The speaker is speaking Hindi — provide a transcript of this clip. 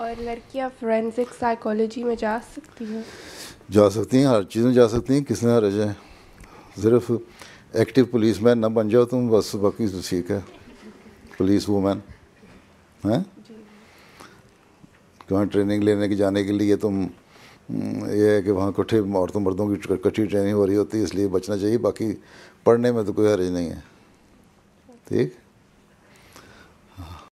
और लड़कियां फ्रेंसिक साइकोलॉजी में जा सकती हैं जा सकती हैं हर चीज़ में जा सकती हैं किसने हर जाए सिर्फ एक्टिव पुलिस मैन ना बन जाओ तुम बस बाकी तो ठीक है पुलिस वूमेन हैं कहाँ तो ट्रेनिंग लेने के जाने के लिए तुम हम्म, ये है कि वहाँ कट्ठे औरतों मर्दों की कट्ठी ट्रेनिंग हो रही होती है इसलिए बचना चाहिए बाकी पढ़ने में तो कोई हरज नहीं है ठीक